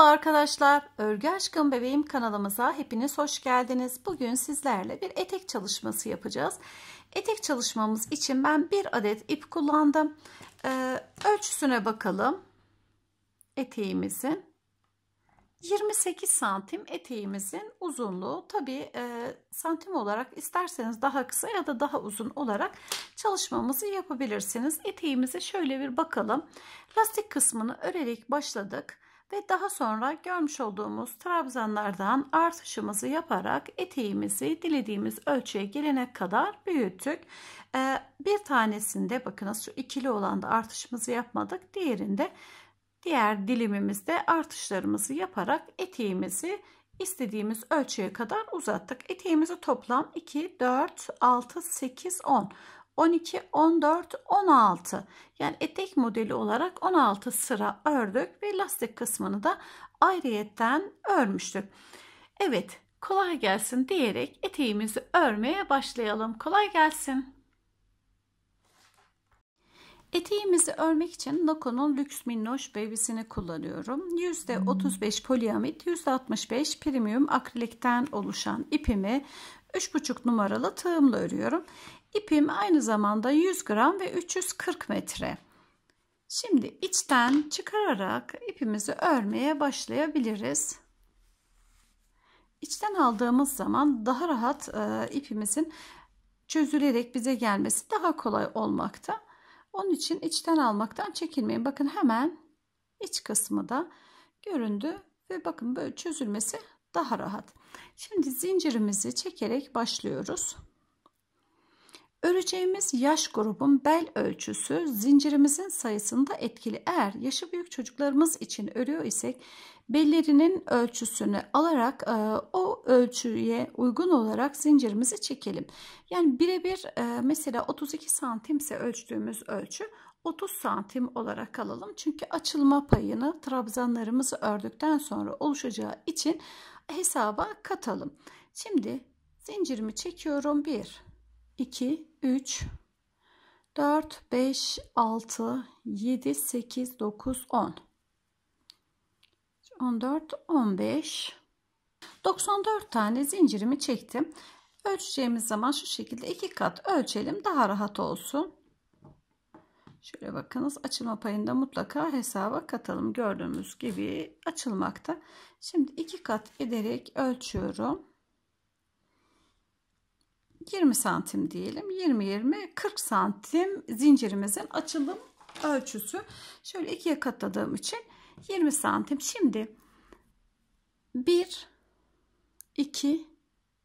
Merhaba arkadaşlar. Örgü Aşkım Bebeğim kanalımıza hepiniz hoş geldiniz. Bugün sizlerle bir etek çalışması yapacağız. Etek çalışmamız için ben bir adet ip kullandım. Ee, ölçüsüne bakalım. Eteğimizin 28 santim eteğimizin uzunluğu. Tabi e, santim olarak isterseniz daha kısa ya da daha uzun olarak çalışmamızı yapabilirsiniz. Eteğimize şöyle bir bakalım. Lastik kısmını örerek başladık ve daha sonra görmüş olduğumuz trabzanlardan artışımızı yaparak eteğimizi dilediğimiz ölçüye gelene kadar büyüttük. Ee, bir tanesinde bakınız şu ikili olan da artışımızı yapmadık. Diğerinde diğer dilimimizde artışlarımızı yaparak eteğimizi istediğimiz ölçüye kadar uzattık. Eteğimizi toplam 2, 4, 6, 8, 10. 12, 14, 16. Yani etek modeli olarak 16 sıra ördük ve lastik kısmını da ayrıyetten örmüştük. Evet kolay gelsin diyerek eteğimizi örmeye başlayalım. Kolay gelsin. Eteğimizi örmek için Nako'nun Lüks Minnoş Baby'sini kullanıyorum. %35 poliamit, %65 premium akrilikten oluşan ipimi 3,5 numaralı tığımla örüyorum. İpim aynı zamanda 100 gram ve 340 metre. Şimdi içten çıkararak ipimizi örmeye başlayabiliriz. İçten aldığımız zaman daha rahat e, ipimizin çözülerek bize gelmesi daha kolay olmakta. Onun için içten almaktan çekinmeyin. Bakın hemen iç kısmı da göründü ve bakın böyle çözülmesi daha rahat. Şimdi zincirimizi çekerek başlıyoruz. Öreceğimiz yaş grubun bel ölçüsü zincirimizin sayısında etkili. Eğer yaşı büyük çocuklarımız için örüyor isek bellerinin ölçüsünü alarak e, o ölçüye uygun olarak zincirimizi çekelim. Yani birebir e, mesela 32 santimse ölçtüğümüz ölçü 30 santim olarak alalım. Çünkü açılma payını trabzanlarımızı ördükten sonra oluşacağı için hesaba katalım. Şimdi zincirimi çekiyorum. 1, 2, 3, 4, 5, 6, 7, 8, 9, 10. 14, 15. 94 tane zincirimi çektim. Ölçeceğimiz zaman şu şekilde iki kat ölçelim daha rahat olsun. Şöyle bakınız açılma payında mutlaka hesaba katalım. Gördüğümüz gibi açılmakta. Şimdi iki kat ederek ölçüyorum. 20 santim diyelim. 20-20 40 santim zincirimizin açılım ölçüsü. Şöyle ikiye katladığım için 20 santim. Şimdi 1 2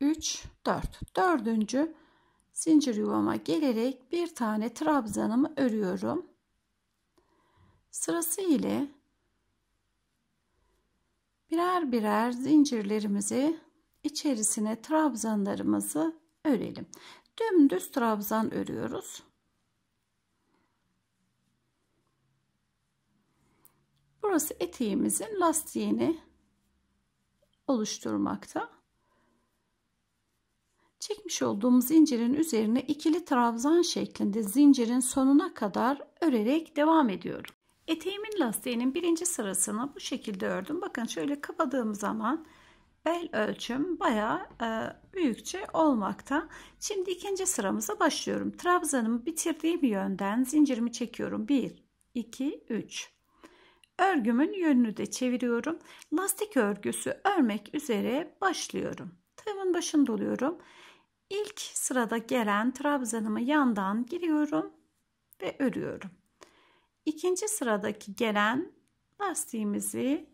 3 4 dördüncü zincir yuvama gelerek bir tane trabzanımı örüyorum. Sırası ile birer birer zincirlerimizi içerisine trabzanlarımızı örelim. Dümdüz trabzan örüyoruz. Burası eteğimizin lastiğini oluşturmakta. Çekmiş olduğumuz zincirin üzerine ikili trabzan şeklinde zincirin sonuna kadar örerek devam ediyorum. Eteğimin lastiğinin birinci sırasını bu şekilde ördüm. Bakın şöyle kapadığım zaman bel ölçüm baya e, büyükçe olmakta. Şimdi ikinci sıramıza başlıyorum. Trabzanımı bitirdiğim yönden zincirimi çekiyorum. 1, 2, 3. Örgümün yönünü de çeviriyorum. Lastik örgüsü örmek üzere başlıyorum. Tığımın başını doluyorum ilk sırada gelen trabzanımı yandan giriyorum ve örüyorum. İkinci sıradaki gelen lastiğimizi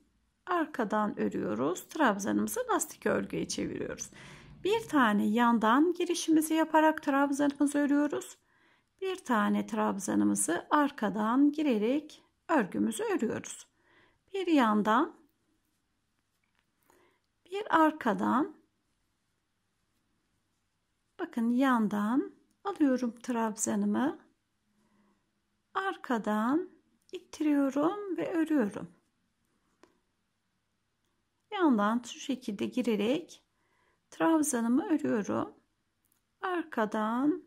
arkadan örüyoruz. Trabzanımızı lastik örgüye çeviriyoruz. Bir tane yandan girişimizi yaparak trabzanımızı örüyoruz. Bir tane trabzanımızı arkadan girerek örgümüzü örüyoruz. Bir yandan bir arkadan Bakın yandan alıyorum trabzanımı. Arkadan ittiriyorum ve örüyorum. Yandan şu şekilde girerek trabzanımı örüyorum. Arkadan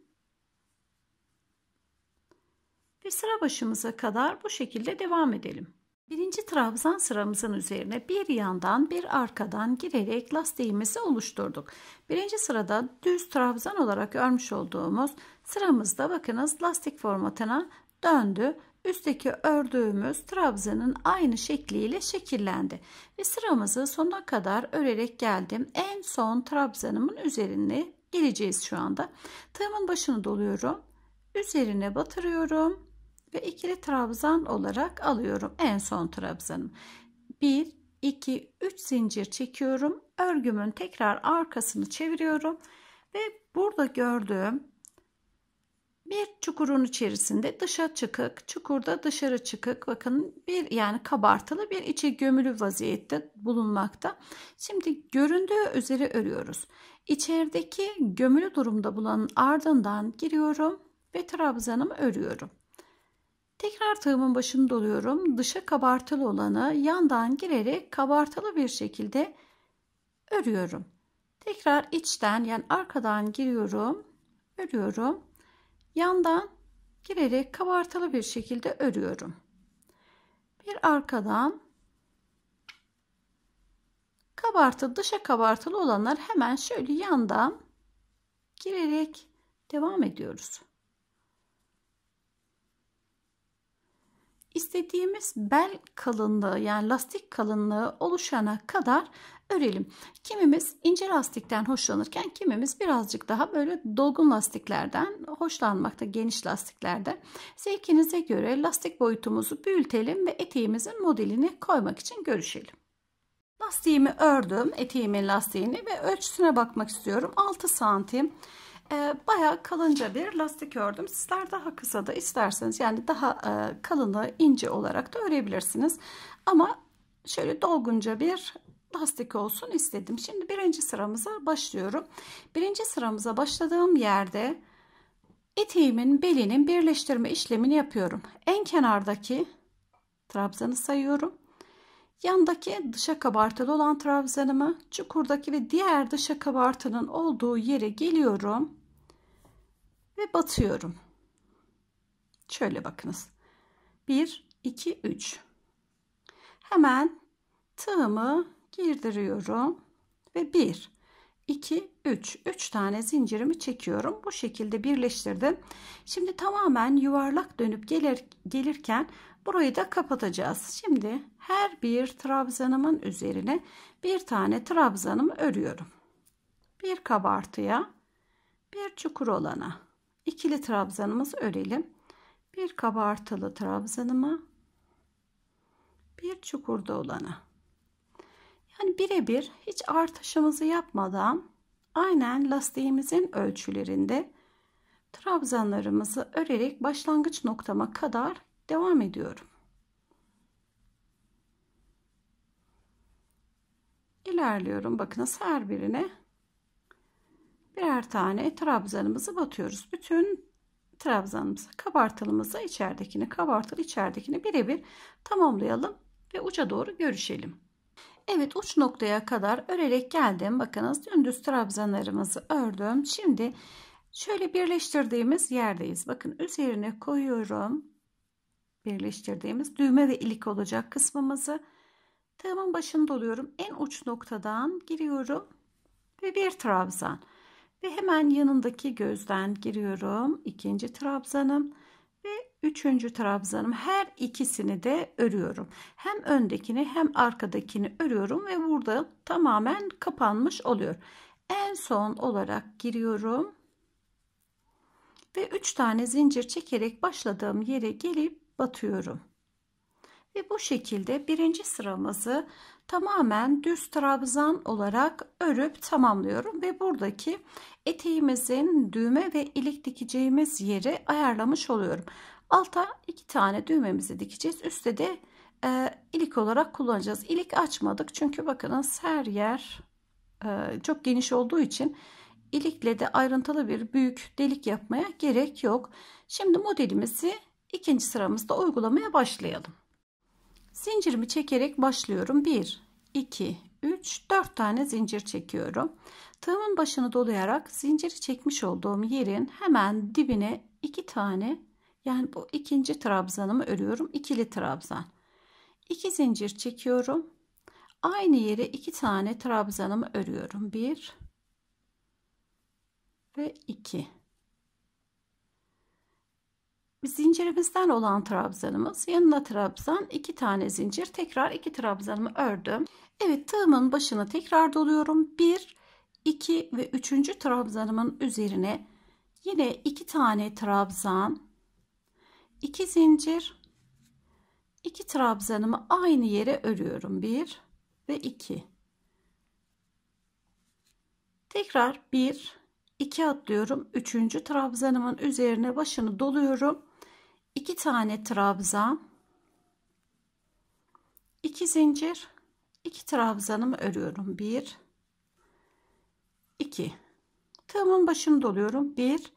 ve sıra başımıza kadar bu şekilde devam edelim. Birinci trabzan sıramızın üzerine bir yandan bir arkadan girerek lastiğimizi oluşturduk. Birinci sırada düz trabzan olarak örmüş olduğumuz sıramızda bakınız lastik formatına döndü. Üstteki ördüğümüz trabzanın aynı şekliyle şekillendi. Ve sıramızı sona kadar örerek geldim. En son trabzanımın üzerine geleceğiz şu anda. Tığımın başını doluyorum. Üzerine batırıyorum ve ikili trabzan olarak alıyorum en son trabzanım 1 2 3 zincir çekiyorum örgümün tekrar arkasını çeviriyorum ve burada gördüğüm bir çukurun içerisinde dışa çıkık çukurda dışarı çıkık bakın bir yani kabartılı bir içi gömülü vaziyette bulunmakta şimdi göründüğü üzere örüyoruz içerideki gömülü durumda bulanın ardından giriyorum ve trabzanımı örüyorum Tekrar tığımın başını doluyorum. Dışa kabartılı olanı yandan girerek kabartılı bir şekilde örüyorum. Tekrar içten yani arkadan giriyorum. Örüyorum. Yandan girerek kabartılı bir şekilde örüyorum. Bir arkadan kabartı dışa kabartılı olanlar hemen şöyle yandan girerek devam ediyoruz. istediğimiz bel kalınlığı yani lastik kalınlığı oluşana kadar örelim. Kimimiz ince lastikten hoşlanırken kimimiz birazcık daha böyle dolgun lastiklerden hoşlanmakta geniş lastiklerde. Zevkinize göre lastik boyutumuzu büyütelim ve eteğimizin modelini koymak için görüşelim. Lastiğimi ördüm eteğimin lastiğini ve ölçüsüne bakmak istiyorum 6 santim e, bayağı kalınca bir lastik ördüm. Sizler daha kısa da isterseniz yani daha e, kalını ince olarak da örebilirsiniz. Ama şöyle dolgunca bir lastik olsun istedim. Şimdi birinci sıramıza başlıyorum. Birinci sıramıza başladığım yerde eteğimin belinin birleştirme işlemini yapıyorum. En kenardaki trabzanı sayıyorum. Yandaki dışa kabartılı olan trabzanımı çukurdaki ve diğer dışa kabartının olduğu yere geliyorum ve batıyorum. Şöyle bakınız. 1, 2, 3. Hemen tığımı girdiriyorum ve 1, 2, 3. 3 tane zincirimi çekiyorum. Bu şekilde birleştirdim. Şimdi tamamen yuvarlak dönüp gelir, gelirken Burayı da kapatacağız. Şimdi her bir trabzanımın üzerine bir tane trabzanımı örüyorum. Bir kabartıya, bir çukur olana ikili trabzanımızı örelim. Bir kabartılı trabzanıma, bir çukurda olana. Yani birebir hiç artışımızı yapmadan aynen lastiğimizin ölçülerinde trabzanlarımızı örerek başlangıç noktama kadar devam ediyorum. İlerliyorum. Bakın, her birine birer tane trabzanımızı batıyoruz. Bütün trabzanımızı, kabartılımızı, içeridekini, kabartılı içeridekini birebir tamamlayalım ve uca doğru görüşelim. Evet uç noktaya kadar örerek geldim. Bakınız dümdüz trabzanlarımızı ördüm. Şimdi şöyle birleştirdiğimiz yerdeyiz. Bakın üzerine koyuyorum birleştirdiğimiz düğme ve ilik olacak kısmımızı tığımın başını doluyorum. En uç noktadan giriyorum ve bir trabzan ve hemen yanındaki gözden giriyorum. ikinci trabzanım ve üçüncü trabzanım. Her ikisini de örüyorum. Hem öndekini hem arkadakini örüyorum ve burada tamamen kapanmış oluyor. En son olarak giriyorum ve 3 tane zincir çekerek başladığım yere gelip batıyorum. Ve bu şekilde birinci sıramızı tamamen düz trabzan olarak örüp tamamlıyorum. Ve buradaki eteğimizin düğme ve ilik dikeceğimiz yeri ayarlamış oluyorum. Alta iki tane düğmemizi dikeceğiz. Üstte de e, ilik olarak kullanacağız. İlik açmadık çünkü bakınız her yer e, çok geniş olduğu için ilikle de ayrıntılı bir büyük delik yapmaya gerek yok. Şimdi modelimizi İkinci sıramızda uygulamaya başlayalım. Zincirimi çekerek başlıyorum. 1, 2, 3, 4 tane zincir çekiyorum. Tığımın başını dolayarak zinciri çekmiş olduğum yerin hemen dibine 2 tane yani bu ikinci trabzanımı örüyorum. İkili trabzan. 2 İki zincir çekiyorum. Aynı yere 2 tane trabzanımı örüyorum. 1 ve 2 zincirimizden olan trabzanımız yanına trabzan iki tane zincir tekrar iki trabzanımı ördüm Evet tığımın başını tekrar doluyorum 1 2 ve üçüncü trabzanımın üzerine yine iki tane trabzan iki zincir iki trabzanımı aynı yere örüyorum 1 ve 2 tekrar 1 2 atlıyorum 3. trabzanımın üzerine başını doluyorum 2 tane trabzan 2 zincir 2 trabzanımı örüyorum 1 2 tığımın başını doluyorum 1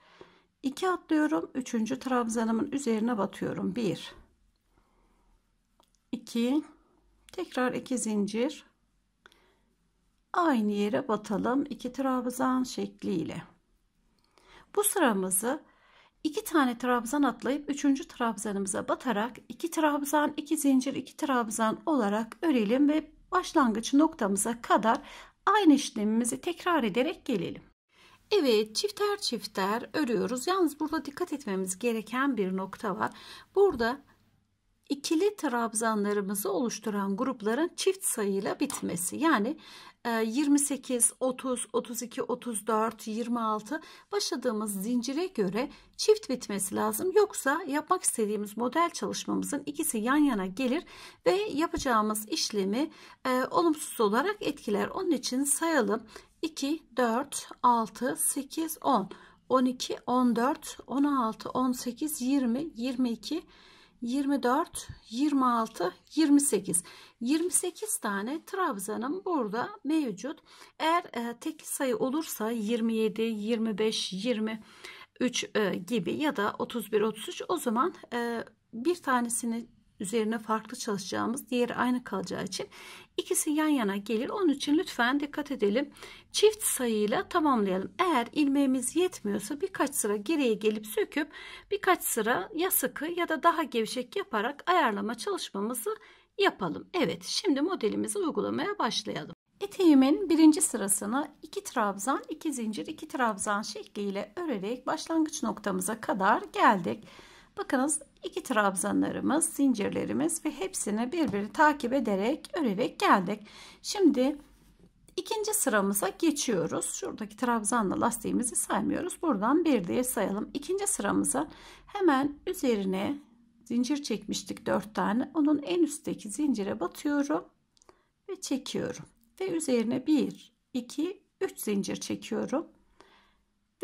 2 atlıyorum 3. trabzanımın üzerine batıyorum 1 2 tekrar 2 zincir aynı yere batalım 2 trabzan şekliyle bu sıramızı İki tane trabzan atlayıp üçüncü trabzanımıza batarak iki trabzan iki zincir iki trabzan olarak örelim ve başlangıç noktamıza kadar aynı işlemimizi tekrar ederek gelelim. Evet çifter çifter örüyoruz. Yalnız burada dikkat etmemiz gereken bir nokta var. Burada ikili trabzanlarımızı oluşturan grupların çift sayıyla bitmesi. Yani 28, 30, 32, 34, 26 başladığımız zincire göre çift bitmesi lazım. Yoksa yapmak istediğimiz model çalışmamızın ikisi yan yana gelir ve yapacağımız işlemi e, olumsuz olarak etkiler. Onun için sayalım 2, 4, 6, 8, 10, 12, 14, 16, 18, 20, 22, 22. 24, 26, 28. 28 tane trabzanım burada mevcut. Eğer e, tek sayı olursa 27, 25, 23 e, gibi ya da 31, 33 o zaman e, bir tanesini üzerine farklı çalışacağımız diğeri aynı kalacağı için ikisi yan yana gelir. Onun için lütfen dikkat edelim. Çift sayıyla tamamlayalım. Eğer ilmeğimiz yetmiyorsa birkaç sıra geriye gelip söküp birkaç sıra ya sıkı ya da daha gevşek yaparak ayarlama çalışmamızı yapalım. Evet şimdi modelimizi uygulamaya başlayalım. Eteğimin birinci sırasını iki trabzan, iki zincir, iki trabzan şekliyle örerek başlangıç noktamıza kadar geldik. Bakınız iki trabzanlarımız, zincirlerimiz ve hepsini birbirini takip ederek örerek geldik. Şimdi ikinci sıramıza geçiyoruz. Şuradaki trabzanla lastiğimizi saymıyoruz. Buradan bir diye sayalım. İkinci sıramıza hemen üzerine zincir çekmiştik dört tane. Onun en üstteki zincire batıyorum ve çekiyorum. Ve üzerine bir, iki, üç zincir çekiyorum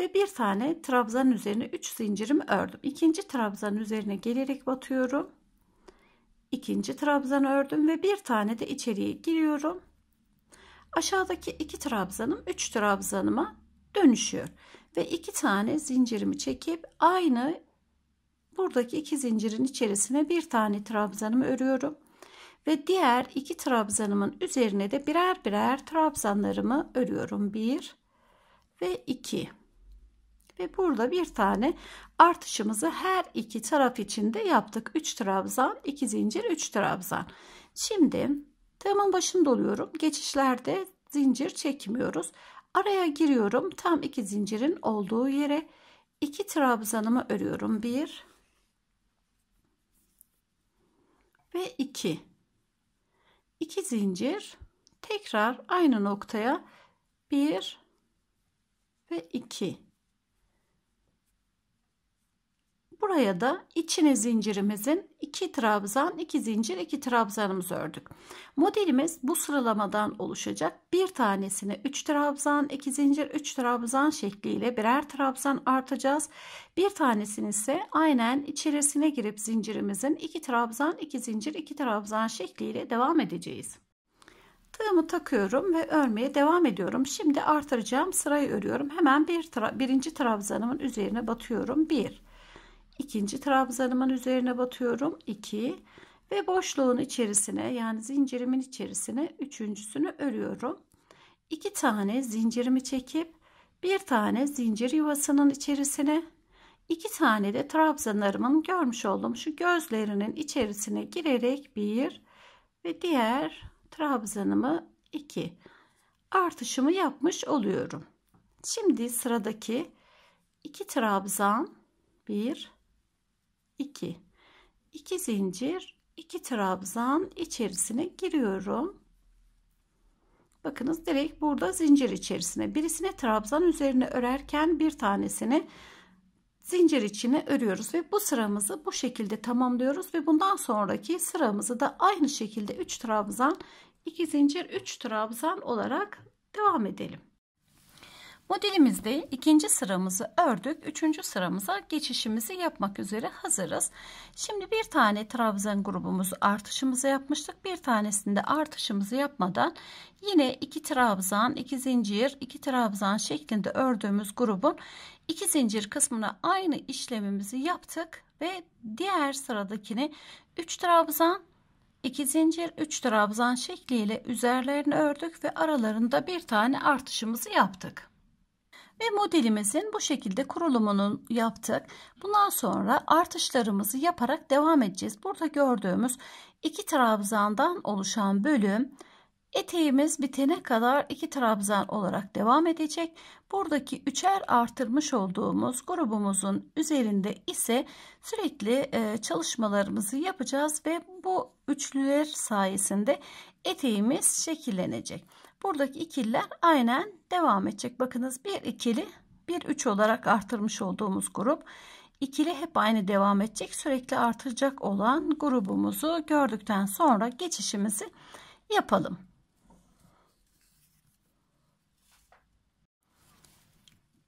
ve bir tane trabzan üzerine 3 zincirimi ördüm. İkinci trabzan üzerine gelerek batıyorum. İkinci trabzan ördüm ve bir tane de içeriye giriyorum. Aşağıdaki iki trabzanım 3 trabzanıma dönüşüyor. Ve iki tane zincirimi çekip aynı buradaki iki zincirin içerisine bir tane trabzanımı örüyorum ve diğer iki trabzanımın üzerine de birer birer trabzanlarımı örüyorum. 1 ve 2. Ve burada bir tane artışımızı her iki taraf içinde yaptık. 3 trabzan, 2 zincir, 3 trabzan. Şimdi tığımın başını doluyorum. Geçişlerde zincir çekmiyoruz. Araya giriyorum. Tam iki zincirin olduğu yere iki trabzanımı örüyorum. 1 ve 2. 2 zincir. Tekrar aynı noktaya 1 ve 2 Buraya da içine zincirimizin iki trabzan, iki zincir, iki trabzanımızı ördük. Modelimiz bu sıralamadan oluşacak. Bir tanesine 3 trabzan, 2 zincir, 3 trabzan şekliyle birer trabzan artacağız. Bir tanesini ise aynen içerisine girip zincirimizin iki trabzan, iki zincir, iki trabzan şekliyle devam edeceğiz. Tığımı takıyorum ve örmeye devam ediyorum. Şimdi artıracağım sırayı örüyorum. Hemen bir tra birinci trabzanımın üzerine batıyorum. 1 ikinci trabzanımın üzerine batıyorum 2 ve boşluğun içerisine yani zincirimin içerisine üçüncüsünü örüyorum 2 tane zincirimi çekip bir tane zincir yuvasının içerisine iki tane de trabzanlarımın görmüş olduğum şu gözlerinin içerisine girerek bir ve diğer trabzanımı 2 artışımı yapmış oluyorum. Şimdi sıradaki iki trabzan bir 2 2 zincir 2 trabzan içerisine giriyorum bakınız direkt burada zincir içerisine birisine trabzan üzerine örerken bir tanesini zincir içine örüyoruz ve bu sıramızı bu şekilde tamamlıyoruz ve bundan sonraki sıramızı da aynı şekilde 3 trabzan 2 zincir 3 trabzan olarak devam edelim Modelimizde ikinci sıramızı ördük. Üçüncü sıramıza geçişimizi yapmak üzere hazırız. Şimdi bir tane trabzan grubumuzu artışımızı yapmıştık. Bir tanesinde artışımızı yapmadan yine iki trabzan, iki zincir, iki trabzan şeklinde ördüğümüz grubun iki zincir kısmına aynı işlemimizi yaptık ve diğer sıradakini 3 trabzan 2 zincir 3 trabzan şekliyle üzerlerini ördük ve aralarında bir tane artışımızı yaptık. Ve modelimizin bu şekilde kurulumunu yaptık. Bundan sonra artışlarımızı yaparak devam edeceğiz. Burada gördüğümüz iki trabzandan oluşan bölüm eteğimiz bitene kadar iki trabzan olarak devam edecek. Buradaki üçer artırmış olduğumuz grubumuzun üzerinde ise sürekli e, çalışmalarımızı yapacağız ve bu üçlüler sayesinde eteğimiz şekillenecek. Buradaki ikililer aynen devam edecek. Bakınız bir ikili bir üç olarak artırmış olduğumuz grup. İkili hep aynı devam edecek. Sürekli artacak olan grubumuzu gördükten sonra geçişimizi yapalım.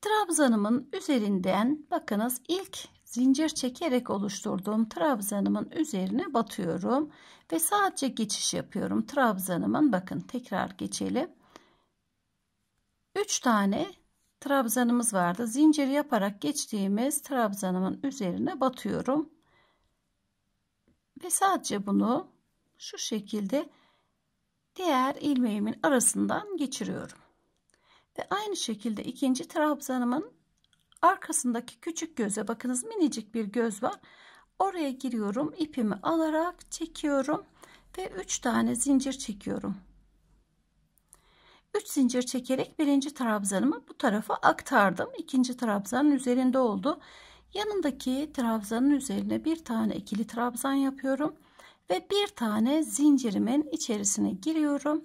Trabzanımın üzerinden bakınız ilk zincir çekerek oluşturduğum trabzanımın üzerine batıyorum ve sadece geçiş yapıyorum. Trabzanımın bakın tekrar geçelim. 3 tane trabzanımız vardı. Zincir yaparak geçtiğimiz trabzanımın üzerine batıyorum. Ve sadece bunu şu şekilde diğer ilmeğimin arasından geçiriyorum. Ve aynı şekilde ikinci trabzanımın arkasındaki küçük göze bakınız minicik bir göz var. Oraya giriyorum. ipimi alarak çekiyorum ve 3 tane zincir çekiyorum. 3 zincir çekerek birinci trabzanımı bu tarafa aktardım. ikinci trabzanın üzerinde oldu. Yanındaki trabzanın üzerine bir tane ikili trabzan yapıyorum ve bir tane zincirimin içerisine giriyorum.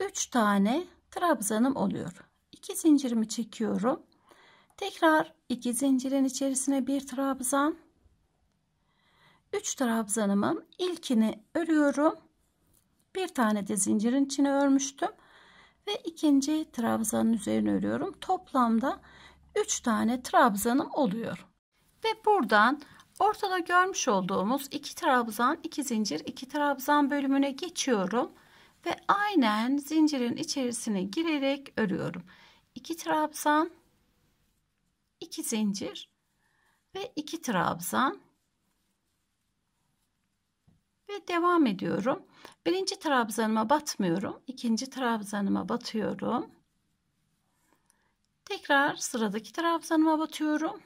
3 tane trabzanım oluyor. 2 zincirimi çekiyorum Tekrar iki zincirin içerisine bir trabzan. 3 trabzanımın ilkini örüyorum. Bir tane de zincirin içine örmüştüm. Ve ikinci trabzanın üzerine örüyorum. Toplamda 3 tane trabzanım oluyor. Ve buradan ortada görmüş olduğumuz 2 trabzan, 2 zincir, 2 trabzan bölümüne geçiyorum. Ve aynen zincirin içerisine girerek örüyorum. 2 trabzan, 2 zincir ve 2 trabzan ve devam ediyorum. Birinci trabzanıma batmıyorum. ikinci trabzanıma batıyorum. Tekrar sıradaki trabzanıma batıyorum.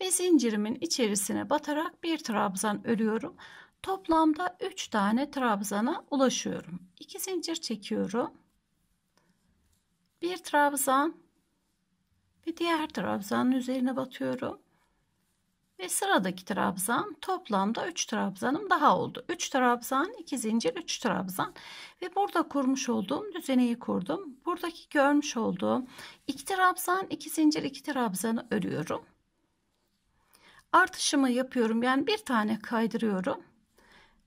Ve zincirimin içerisine batarak bir trabzan örüyorum. Toplamda 3 tane trabzana ulaşıyorum. 2 zincir çekiyorum. Bir trabzan ve diğer trabzanın üzerine batıyorum. Ve sıradaki trabzan toplamda 3 trabzanım daha oldu. 3 trabzan, 2 zincir, 3 trabzan. Ve burada kurmuş olduğum düzeneyi kurdum. Buradaki görmüş olduğum 2 trabzan, 2 zincir, 2 trabzanı örüyorum. Artışımı yapıyorum. Yani bir tane kaydırıyorum.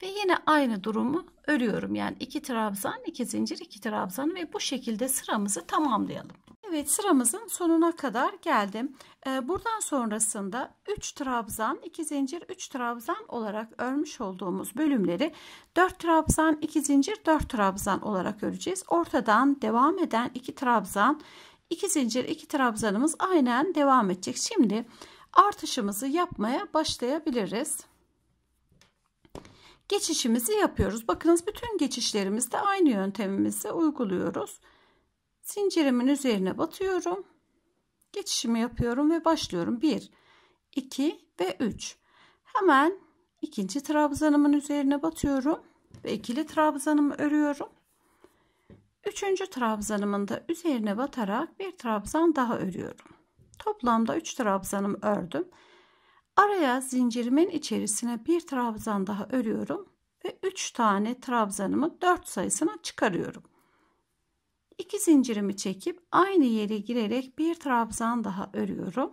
Ve yine aynı durumu örüyorum. Yani 2 trabzan, 2 zincir, 2 trabzan ve bu şekilde sıramızı tamamlayalım. Evet sıramızın sonuna kadar geldim. Ee, buradan sonrasında 3 trabzan 2 zincir 3 trabzan olarak örmüş olduğumuz bölümleri 4 trabzan 2 zincir 4 trabzan olarak öreceğiz. Ortadan devam eden 2 trabzan 2 zincir 2 trabzanımız aynen devam edecek. Şimdi artışımızı yapmaya başlayabiliriz. Geçişimizi yapıyoruz. Bakınız bütün geçişlerimizde aynı yöntemimizi uyguluyoruz. Zincirimin üzerine batıyorum. Geçişimi yapıyorum ve başlıyorum. 1, 2 ve 3. Hemen ikinci trabzanımın üzerine batıyorum ve ikili trabzanımı örüyorum. Üçüncü trabzanımın da üzerine batarak bir trabzan daha örüyorum. Toplamda 3 trabzanım ördüm. Araya zincirimin içerisine bir trabzan daha örüyorum ve 3 tane trabzanımı 4 sayısına çıkarıyorum. İki zincirimi çekip aynı yere girerek bir trabzan daha örüyorum.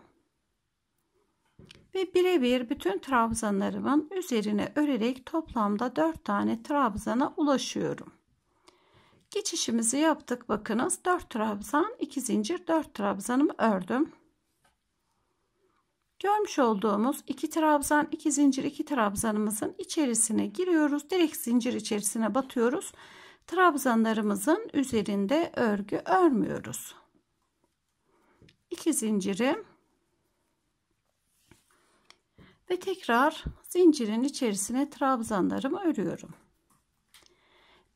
Ve birebir bütün trabzanlarımın üzerine örerek toplamda 4 tane trabzana ulaşıyorum. Geçişimizi yaptık. Bakınız 4 trabzan, 2 zincir, 4 trabzanımı ördüm. Görmüş olduğumuz 2 trabzan, 2 zincir, 2 trabzanımızın içerisine giriyoruz. Direkt zincir içerisine batıyoruz trabzanlarımızın üzerinde örgü örmüyoruz. 2 zinciri ve tekrar zincirin içerisine trabzanlarımı örüyorum.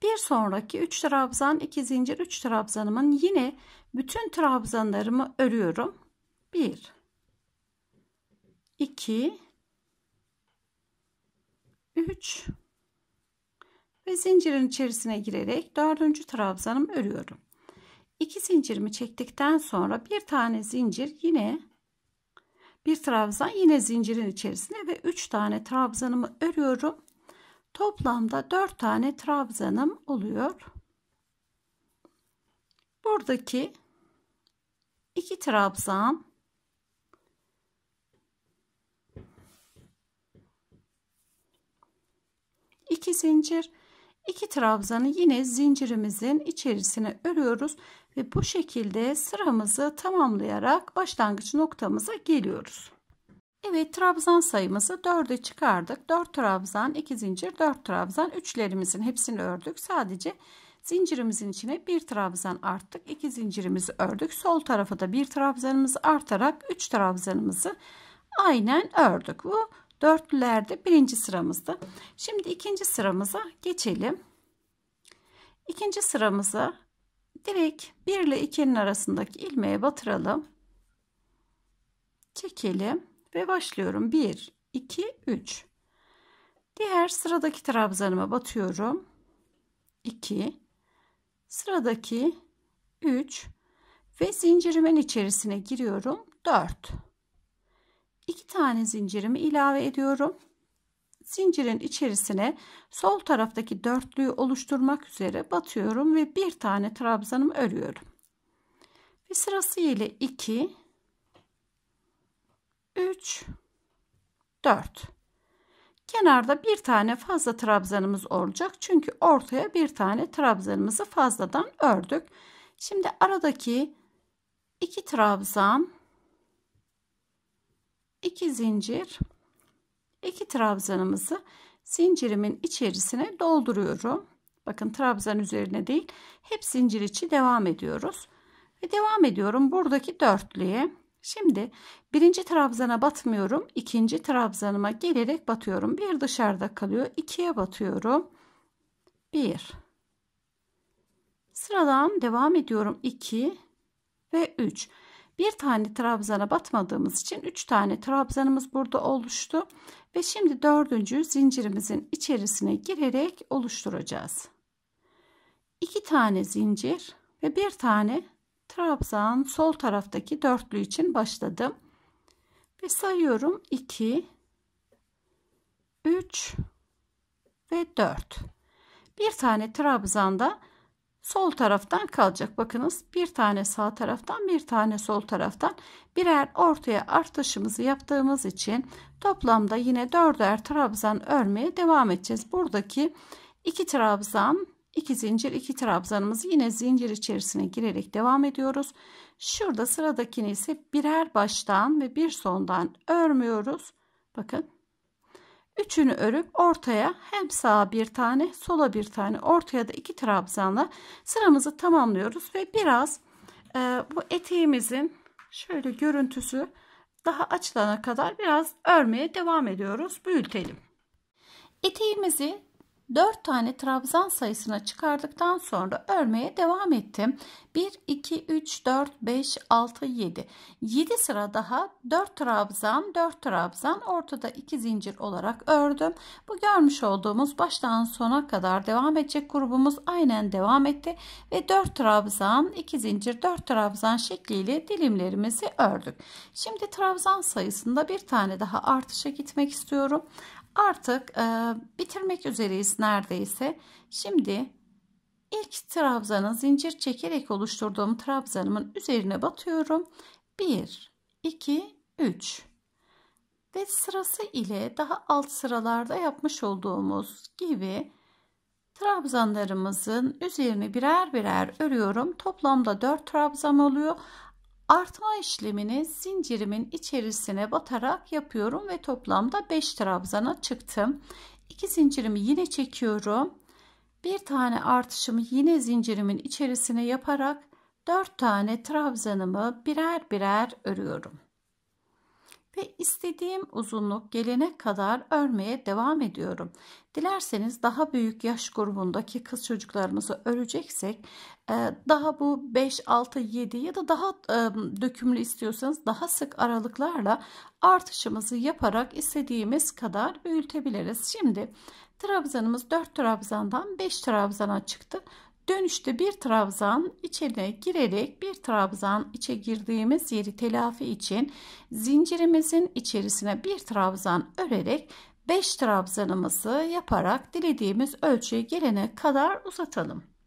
Bir sonraki 3 trabzan 2 zincir 3 trabzanımın yine bütün trabzanlarımı örüyorum. 1 2 3 ve zincirin içerisine girerek dördüncü trabzanım örüyorum. İki zincirimi çektikten sonra bir tane zincir yine bir trabzan yine zincirin içerisine ve üç tane trabzanımı örüyorum. Toplamda dört tane trabzanım oluyor. Buradaki iki trabzan iki zincir iki trabzanı yine zincirimizin içerisine örüyoruz ve bu şekilde sıramızı tamamlayarak başlangıç noktamıza geliyoruz. Evet trabzan sayımızı 4'e çıkardık. 4 trabzan, 2 zincir, 4 trabzan. Üçlerimizin hepsini ördük. Sadece zincirimizin içine bir trabzan arttık. 2 zincirimizi ördük. Sol tarafa da bir trabzanımızı artarak 3 trabzanımızı aynen ördük. Bu Dörtlülerde birinci sıramızda. Şimdi ikinci sıramıza geçelim. İkinci sıramıza direkt 1 ile 2'nin arasındaki ilmeğe batıralım. Çekelim ve başlıyorum. 1, 2, 3. Diğer sıradaki trabzanıma batıyorum. 2, sıradaki 3 ve zincirimin içerisine giriyorum. 4. 2 tane zincirimi ilave ediyorum. Zincirin içerisine sol taraftaki dörtlüyü oluşturmak üzere batıyorum ve bir tane trabzanımı örüyorum. Ve sırasıyla 2 3 4 Kenarda bir tane fazla trabzanımız olacak. Çünkü ortaya bir tane trabzanımızı fazladan ördük. Şimdi aradaki iki trabzan 2 zincir iki trabzanımızı zincirimin içerisine dolduruyorum. Bakın trabzan üzerine değil hep zincir içi devam ediyoruz. Ve devam ediyorum buradaki dörtlüye. Şimdi birinci trabzana batmıyorum. ikinci trabzanıma gelerek batıyorum. Bir dışarıda kalıyor. ikiye batıyorum. Bir. Sıradan devam ediyorum. iki ve üç bir tane trabzana batmadığımız için 3 tane trabzanımız burada oluştu. Ve şimdi dördüncü zincirimizin içerisine girerek oluşturacağız. 2 tane zincir ve bir tane trabzan sol taraftaki dörtlü için başladım. Ve sayıyorum 2, 3 ve 4. Bir tane trabzanda sol taraftan kalacak. Bakınız bir tane sağ taraftan bir tane sol taraftan birer ortaya artışımızı yaptığımız için toplamda yine dörder trabzan örmeye devam edeceğiz. Buradaki iki trabzan iki zincir iki trabzanımızı yine zincir içerisine girerek devam ediyoruz. Şurada sıradakini ise birer baştan ve bir sondan örmüyoruz. Bakın Üçünü örüp ortaya hem sağa bir tane sola bir tane ortaya da iki trabzanla sıramızı tamamlıyoruz ve biraz e, bu eteğimizin şöyle görüntüsü daha açılana kadar biraz örmeye devam ediyoruz. Büyütelim. Eteğimizi 4 tane trabzan sayısına çıkardıktan sonra örmeye devam ettim. 1, 2, 3, 4, 5, 6, 7. 7 sıra daha 4 trabzan, 4 trabzan ortada 2 zincir olarak ördüm. Bu görmüş olduğumuz baştan sona kadar devam edecek grubumuz aynen devam etti. Ve 4 trabzan, 2 zincir, 4 trabzan şekliyle dilimlerimizi ördük. Şimdi trabzan sayısında bir tane daha artışa gitmek istiyorum. Artık e, bitirmek üzereyiz neredeyse. Şimdi ilk trabzanı zincir çekerek oluşturduğum trabzanımın üzerine batıyorum. 1, 2, 3 ve sırası ile daha alt sıralarda yapmış olduğumuz gibi trabzanlarımızın üzerine birer birer örüyorum. Toplamda 4 trabzan oluyor. Artma işlemini zincirimin içerisine batarak yapıyorum ve toplamda 5 trabzana çıktım. 2 zincirimi yine çekiyorum. Bir tane artışımı yine zincirimin içerisine yaparak 4 tane trabzanımı birer birer örüyorum ve istediğim uzunluk gelene kadar örmeye devam ediyorum. Dilerseniz daha büyük yaş grubundaki kız çocuklarımızı öreceksek e, daha bu 5, 6, 7 ya da daha e, dökümlü istiyorsanız daha sık aralıklarla artışımızı yaparak istediğimiz kadar büyütebiliriz. Şimdi trabzanımız 4 trabzandan 5 trabzana çıktı. Dönüşte bir trabzan içine girerek bir trabzan içe girdiğimiz yeri telafi için zincirimizin içerisine bir trabzan örerek 5 trabzanımızı yaparak dilediğimiz ölçüye gelene kadar uzatalım.